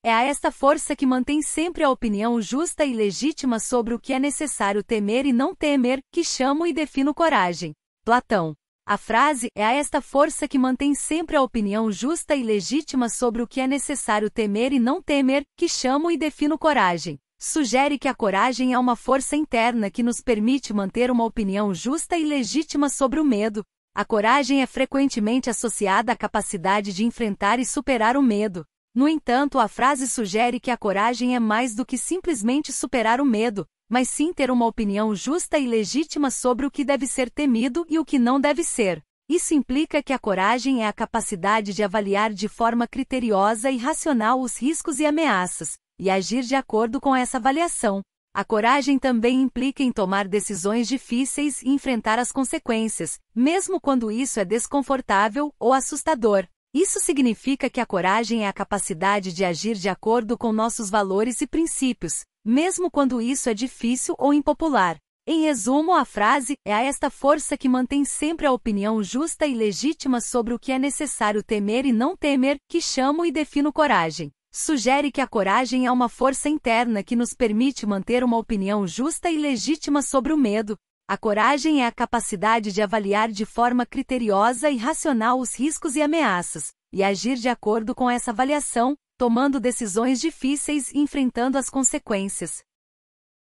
É a esta força que mantém sempre a opinião justa e legítima sobre o que é necessário temer e não temer, que chamo e defino coragem. Platão. A frase é a esta força que mantém sempre a opinião justa e legítima sobre o que é necessário temer e não temer, que chamo e defino coragem. Sugere que a coragem é uma força interna que nos permite manter uma opinião justa e legítima sobre o medo. A coragem é frequentemente associada à capacidade de enfrentar e superar o medo. No entanto, a frase sugere que a coragem é mais do que simplesmente superar o medo, mas sim ter uma opinião justa e legítima sobre o que deve ser temido e o que não deve ser. Isso implica que a coragem é a capacidade de avaliar de forma criteriosa e racional os riscos e ameaças, e agir de acordo com essa avaliação. A coragem também implica em tomar decisões difíceis e enfrentar as consequências, mesmo quando isso é desconfortável ou assustador. Isso significa que a coragem é a capacidade de agir de acordo com nossos valores e princípios, mesmo quando isso é difícil ou impopular. Em resumo, a frase é a esta força que mantém sempre a opinião justa e legítima sobre o que é necessário temer e não temer, que chamo e defino coragem. Sugere que a coragem é uma força interna que nos permite manter uma opinião justa e legítima sobre o medo, a coragem é a capacidade de avaliar de forma criteriosa e racional os riscos e ameaças, e agir de acordo com essa avaliação, tomando decisões difíceis e enfrentando as consequências.